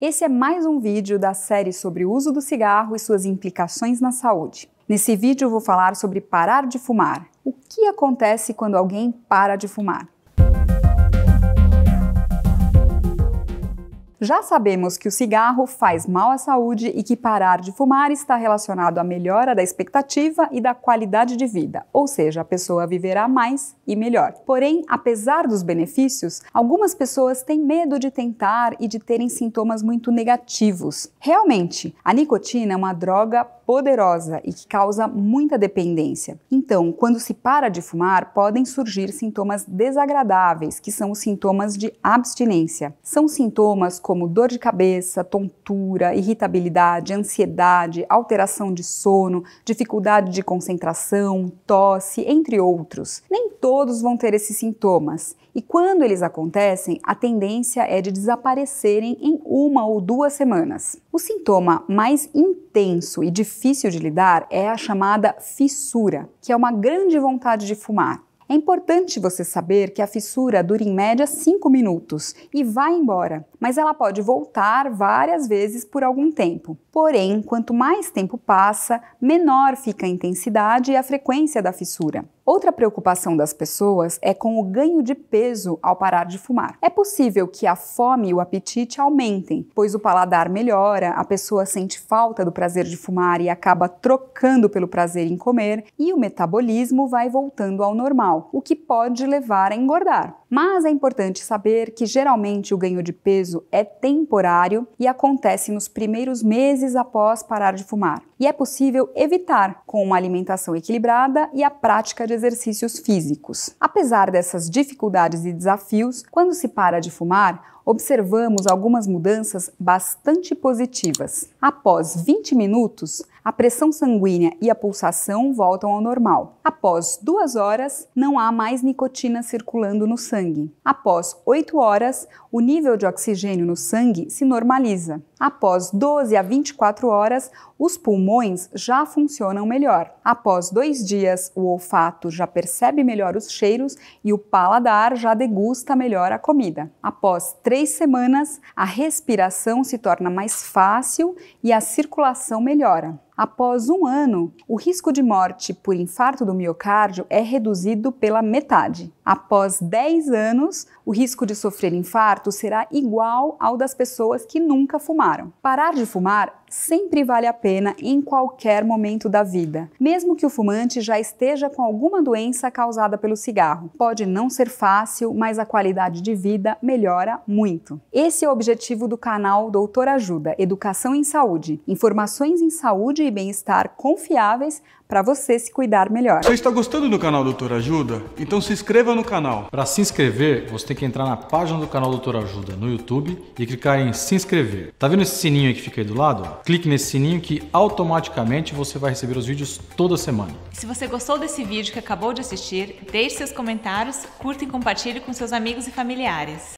Esse é mais um vídeo da série sobre o uso do cigarro e suas implicações na saúde. Nesse vídeo eu vou falar sobre parar de fumar. O que acontece quando alguém para de fumar? Já sabemos que o cigarro faz mal à saúde e que parar de fumar está relacionado à melhora da expectativa e da qualidade de vida, ou seja, a pessoa viverá mais e melhor. Porém, apesar dos benefícios, algumas pessoas têm medo de tentar e de terem sintomas muito negativos. Realmente, a nicotina é uma droga poderosa e que causa muita dependência. Então, quando se para de fumar, podem surgir sintomas desagradáveis, que são os sintomas de abstinência. São sintomas como dor de cabeça, tontura, irritabilidade, ansiedade, alteração de sono, dificuldade de concentração, tosse, entre outros. Nem todos vão ter esses sintomas, e quando eles acontecem, a tendência é de desaparecerem em uma ou duas semanas. O sintoma mais intenso e difícil de lidar é a chamada fissura, que é uma grande vontade de fumar é importante você saber que a fissura dura em média 5 minutos e vai embora, mas ela pode voltar várias vezes por algum tempo. Porém, quanto mais tempo passa, menor fica a intensidade e a frequência da fissura. Outra preocupação das pessoas é com o ganho de peso ao parar de fumar. É possível que a fome e o apetite aumentem, pois o paladar melhora, a pessoa sente falta do prazer de fumar e acaba trocando pelo prazer em comer, e o metabolismo vai voltando ao normal, o que pode levar a engordar. Mas é importante saber que geralmente o ganho de peso é temporário e acontece nos primeiros meses após parar de fumar. E é possível evitar com uma alimentação equilibrada e a prática de exercícios físicos. Apesar dessas dificuldades e desafios, quando se para de fumar, observamos algumas mudanças bastante positivas. Após 20 minutos, a pressão sanguínea e a pulsação voltam ao normal. Após 2 horas, não há mais nicotina circulando no sangue. Após 8 horas, o nível de oxigênio no sangue se normaliza. Após 12 a 24 horas, os pulmões já funcionam melhor. Após dois dias, o olfato já percebe melhor os cheiros e o paladar já degusta melhor a comida. Após três semanas, a respiração se torna mais fácil e a circulação melhora. Após um ano, o risco de morte por infarto do miocárdio é reduzido pela metade. Após 10 anos, o risco de sofrer infarto será igual ao das pessoas que nunca fumaram. Parar de fumar sempre vale a pena em qualquer momento da vida, mesmo que o fumante já esteja com alguma doença causada pelo cigarro. Pode não ser fácil, mas a qualidade de vida melhora muito. Esse é o objetivo do canal Doutor Ajuda Educação em Saúde. Informações em saúde e bem-estar confiáveis para você se cuidar melhor. Você está gostando do canal Doutor Ajuda? Então se inscreva no canal. Para se inscrever, você tem que entrar na página do canal Doutor Ajuda no YouTube e clicar em se inscrever. Tá vendo esse sininho que fica aí do lado? Clique nesse sininho que automaticamente você vai receber os vídeos toda semana. Se você gostou desse vídeo que acabou de assistir, deixe seus comentários, curta e compartilhe com seus amigos e familiares.